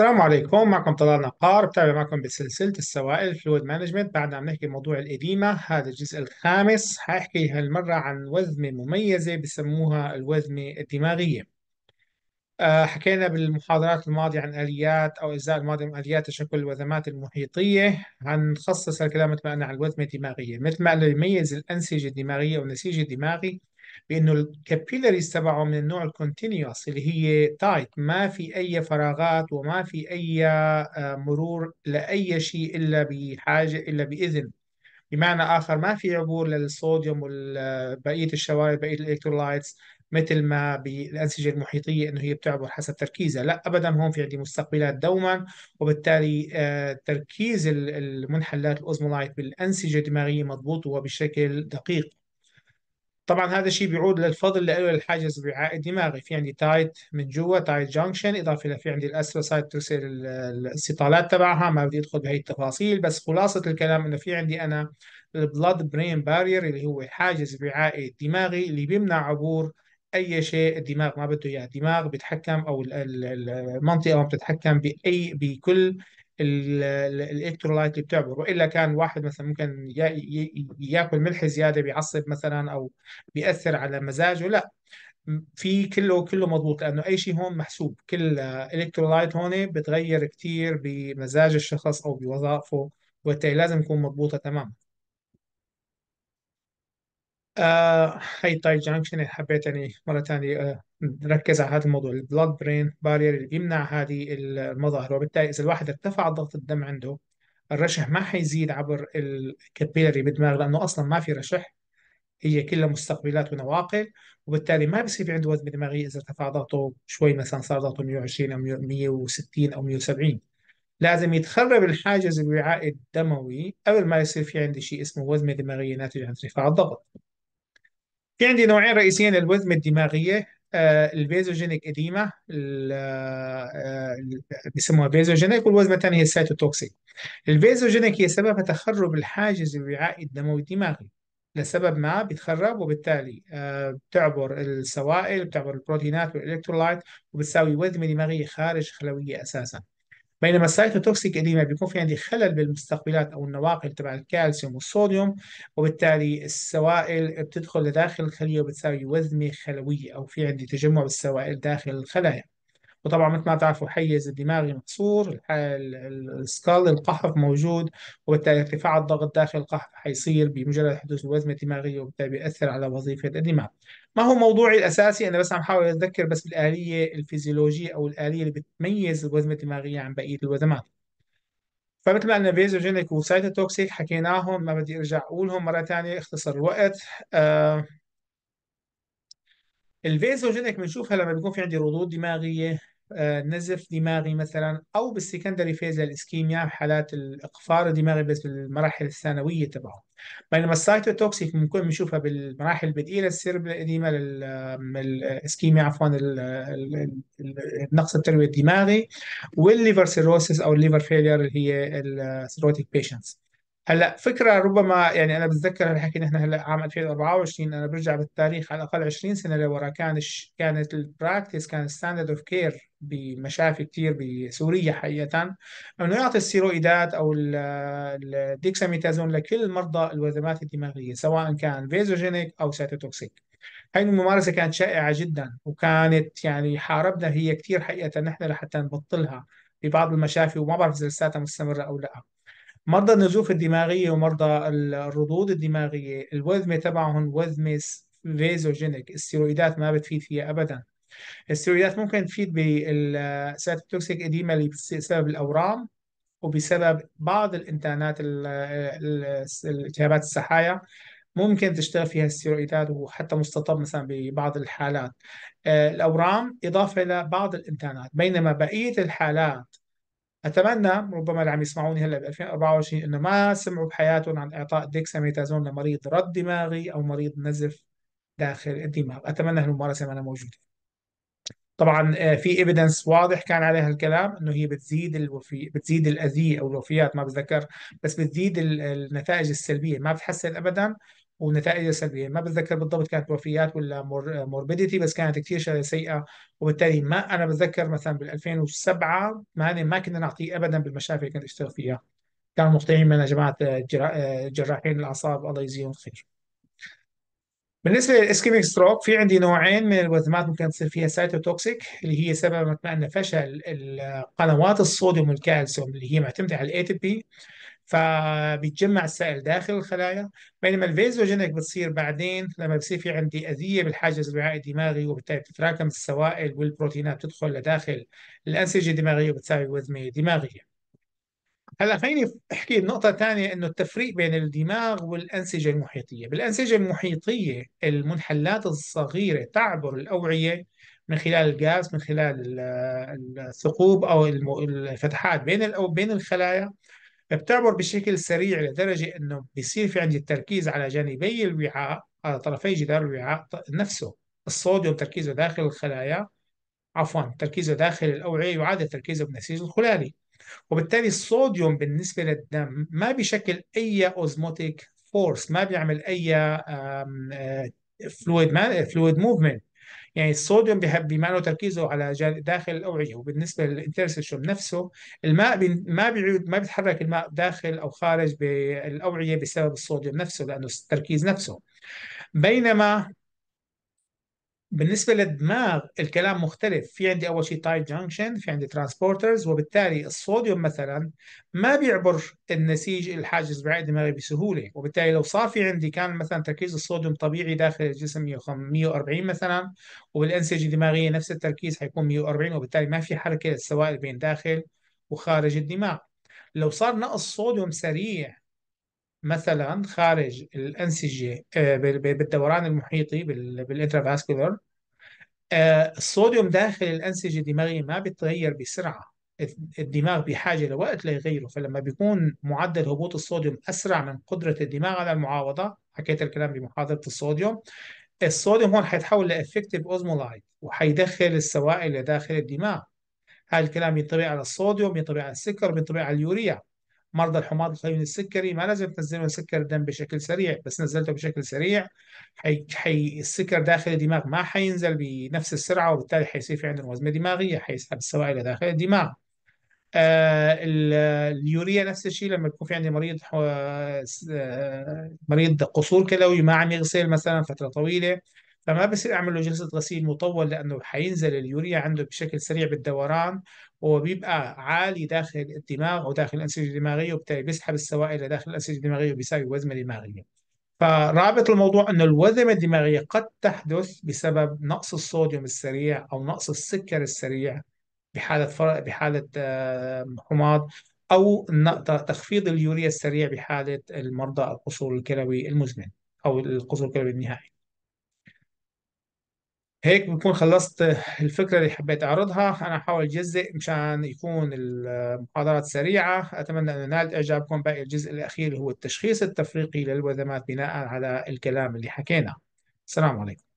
السلام عليكم معكم طلال نقار بتابع معكم بسلسلة السوائل فلويد مانجمنت بعد عم نحكي موضوع الإديمة هذا الجزء الخامس حاحكي هالمرة عن وزمة مميزة بسموها الوزمة الدماغية أه حكينا بالمحاضرات الماضية عن آليات أو أجزاء الماضية من آليات تشكل الوزمات المحيطية هنخصص الكلام تبعنا عن الوزمة الدماغية مثل ما قلنا يميز الأنسجة الدماغية والنسيج الدماغي بانه الكابيلاريز تبعه من النوع الكونتينيوس اللي هي تايت ما في اي فراغات وما في اي آه، مرور لاي شيء الا بحاجه الا باذن بمعنى اخر ما في عبور للصوديوم وبقيه الشوائب بقيه الالكترولايتس مثل ما بالانسجه المحيطيه انه هي بتعبر حسب تركيزها لا ابدا هون في عندي مستقبلات دوما وبالتالي آه، تركيز المنحلات الاوزمولايت بالانسجه الدماغيه مضبوط وبشكل دقيق طبعا هذا الشيء بيعود للفضل له للحاجز الرعائي الدماغي في عندي تايت من جوا تايت جانكشن اضافه في عندي الاسلوسايت ترسل الاستطالات تبعها ما بدي ادخل بهي التفاصيل بس خلاصه الكلام انه في عندي انا البلاد برين بارير اللي هو الحاجز الرعائي الدماغي اللي بيمنع عبور اي شيء الدماغ ما بده اياه الدماغ بيتحكم او المنطقه ما بتتحكم باي بكل الالكترولايت اللي بتعبر والا كان واحد مثلا ممكن ياكل ملح زياده بيعصب مثلا او بياثر على مزاجه لا في كله كله مضبوط لانه اي شيء هون محسوب كل الكترولايت هون بتغير كثير بمزاج الشخص او بوظائفه وبالتالي لازم يكون مضبوطه تماما آه هاي تاي جانكشن اللي حبيت يعني مرة ثانية آه نركز على هذا الموضوع البلود برين بارير اللي بيمنع هذه المظاهر وبالتالي إذا الواحد ارتفع ضغط الدم عنده الرشح ما حيزيد عبر الكابيلري بالدماغ لأنه أصلا ما في رشح هي كلها مستقبلات ونواقل وبالتالي ما بصير في عنده وزن دماغي إذا ارتفع ضغطه شوي مثلا صار ضغطه 120 أو 160 أو 170 لازم يتخرب الحاجز الوعائي الدموي قبل ما يصير في عندي شيء اسمه وزمة دماغية ناتجة عن ارتفاع الضغط في عندي نوعين رئيسيين للوذمة الدماغية آه، البيزوجينيك اديما بسموها آه، آه، بيسموها بيزوجينيك والوذمة الثانيه هي السيتوتوكسيك البيزوجينيك هي سببها تخرب الحاجز الوعائي الدموي الدماغي لسبب ما بيتخرب وبالتالي آه، بتعبر السوائل بتعبر البروتينات والالكترولايت وبتساوي وذمه دماغيه خارج خلويه اساسا بينما السايتوتوكسيك اديما بيكون في عندي خلل بالمستقبلات او النواقل تبع الكالسيوم والصوديوم وبالتالي السوائل بتدخل لداخل الخليه وبتساوي وزمه خلويه او في عندي تجمع بالسوائل داخل الخلايا وطبعا مثل ما تعرفوا الحيز الدماغي محصور السكال القحف موجود وبالتالي ارتفاع الضغط داخل القحف حيصير بمجرد حدوث الوزمه الدماغيه وبالتالي بيأثر على وظيفه الدماغ ما هو موضوعي الاساسي انا بس عم حاول اتذكر بس الاليه الفيزيولوجيه او الاليه اللي بتميز الوزمه الدماغيه عن بقيه الوزمات فمثل ما قلنا فيزوجينيك وسايتوتوكسيك حكيناهم ما بدي ارجع اقولهم مره ثانيه اختصر الوقت آه الفيزوجينيك بنشوفها لما بيكون في عندي ردود دماغيه آه، نزف دماغي مثلا او بالسكندري فيز الاسكيميا حالات الاقفار الدماغي بس بالمراحل الثانويه تبعه بينما السايتوتوكسيك ممكن بنشوفها بالمراحل البدئيه تصير القديمة الاسكيميا عفوا النقص التروي الدماغي والليفر سيروسس او الليفر فيلير اللي هي السيروتيك بيشنتس آه، هلا فكره ربما يعني انا بتذكر الحكي نحن هلا عام 2024 انا برجع بالتاريخ على الاقل 20 سنه لورا كان كانت البراكتس كان ستاندرد اوف كير بمشافي كثير بسوريا حقيقه انه يعطي السيرويدات او الديكساميتازون لكل مرضى الوزمات الدماغيه سواء كان فيزوجينيك او سيتوتوكسيك هاي الممارسة كانت شائعة جدا وكانت يعني حاربنا هي كثير حقيقة نحن لحتى نبطلها في بعض المشافي وما بعرف إذا لساتها مستمرة أو لا مرضى النزوف الدماغية ومرضى الردود الدماغية الوذمة تبعهم وذمة فيزوجينيك السيرويدات ما بتفيد فيها أبدا السيرويدات ممكن تفيد بالسيتوتوكسيك إديما اللي بسبب الأورام وبسبب بعض الانتانات التهابات السحايا ممكن تشتغل فيها السيرويدات وحتى مستطاب مثلا ببعض الحالات آه، الأورام إضافة لبعض الانتانات بينما بقية الحالات أتمنى ربما اللي عم يسمعوني هلا ب 2024 إنه ما سمعوا بحياتهم عن إعطاء ديكساميتازون لمريض رد دماغي أو مريض نزف داخل الدماغ، أتمنى هالممارسة ما موجودة. طبعا آه، في ايفيدنس واضح كان عليها الكلام انه هي بتزيد الوفي بتزيد الاذيه او الوفيات ما بتذكر بس بتزيد النتائج السلبيه ما بتحسن ابدا ونتائجها سلبيه ما بتذكر بالضبط كانت وفيات ولا موربيديتي بس كانت كثير شغله سيئه وبالتالي ما انا بتذكر مثلا بال 2007 ما ما كنا نعطيه ابدا بالمشافي اللي كنت اشتغل فيها كانوا مقتنعين من جماعه آه، آه، جراحين الاعصاب الله يجزيهم خير بالنسبه للاسكيميك ستروك في عندي نوعين من الوزمات ممكن تصير فيها سايتوتوكسيك اللي هي سبب قلنا فشل قنوات الصوديوم والكالسيوم اللي هي معتمده على الاي تي بي فبيتجمع السائل داخل الخلايا بينما الفيزوجينيك بتصير بعدين لما بصير في عندي اذيه بالحاجز الوعائي الدماغي وبالتالي بتتراكم السوائل والبروتينات بتدخل لداخل الانسجه الدماغيه وبتساوي وزمه دماغيه هلا خليني احكي نقطة ثانية انه التفريق بين الدماغ والانسجة المحيطية، بالانسجة المحيطية المنحلات الصغيرة تعبر الاوعية من خلال الغاز من خلال الثقوب او الفتحات بين الأو بين الخلايا بتعبر بشكل سريع لدرجة انه بيصير في عندي التركيز على جانبي الوعاء على طرفي جدار الوعاء نفسه، الصوديوم تركيزه داخل الخلايا عفوا تركيزه داخل الاوعية يعادل تركيزه بالنسيج الخلالي. وبالتالي الصوديوم بالنسبه للدم ما بيشكل اي اوزموتيك فورس ما بيعمل اي فلويد فلويد موفمنت يعني الصوديوم بما انه تركيزه على داخل الاوعيه وبالنسبه للانترسيشن نفسه الماء ما بيعود ما بيتحرك الماء داخل او خارج بالاوعيه بسبب الصوديوم نفسه لانه التركيز نفسه بينما بالنسبه للدماغ الكلام مختلف في عندي اول شيء تايت جانكشن في عندي ترانسبورترز وبالتالي الصوديوم مثلا ما بيعبر النسيج الحاجز بعيد الدماغي بسهوله وبالتالي لو صار في عندي كان مثلا تركيز الصوديوم طبيعي داخل الجسم 140 مثلا وبالانسجه الدماغيه نفس التركيز حيكون 140 وبالتالي ما في حركه للسوائل بين داخل وخارج الدماغ لو صار نقص صوديوم سريع مثلا خارج الأنسجة بالدوران المحيطي بالانترافاسكولر آه، الصوديوم داخل الأنسجة الدماغية ما بيتغير بسرعة الدماغ بحاجة لوقت ليغيره فلما بيكون معدل هبوط الصوديوم أسرع من قدرة الدماغ على المعاوضة حكيت الكلام بمحاضرة الصوديوم الصوديوم هون حيتحول لافكتيف اوزمولايت وحيدخل السوائل لداخل الدماغ هذا الكلام ينطبق على الصوديوم ينطبق على السكر ينطبق على اليوريا مرضى الحماض الخلوي السكري ما لازم تنزلوا سكر الدم بشكل سريع بس نزلته بشكل سريع حي... حي... السكر داخل الدماغ ما حينزل بنفس السرعه وبالتالي حيصير في عندنا وزمه دماغيه حيسحب السوائل داخل الدماغ آه اليوريا نفس الشيء لما يكون في عندي مريض آه مريض قصور كلوي ما عم يغسل مثلا فتره طويله فما بصير اعمل له جلسه غسيل مطول لانه حينزل اليوريا عنده بشكل سريع بالدوران وبيبقى عالي داخل الدماغ او داخل الانسجه الدماغيه وبالتالي بيسحب السوائل لداخل الانسجه الدماغيه وبيساوي وزمه دماغيه. فرابط الموضوع انه الوزمه الدماغيه قد تحدث بسبب نقص الصوديوم السريع او نقص السكر السريع بحاله فرق بحاله آه، حماض او تخفيض اليوريا السريع بحاله المرضى القصور الكلوي المزمن او القصور الكلوي النهائي. هيك بكون خلصت الفكرة اللي حبيت أعرضها أنا حاول أجزئ مشان يكون المحاضرات سريعة أتمنى أن نالت إعجابكم باقي الجزء الأخير هو التشخيص التفريقي للوزمات بناء على الكلام اللي حكينا السلام عليكم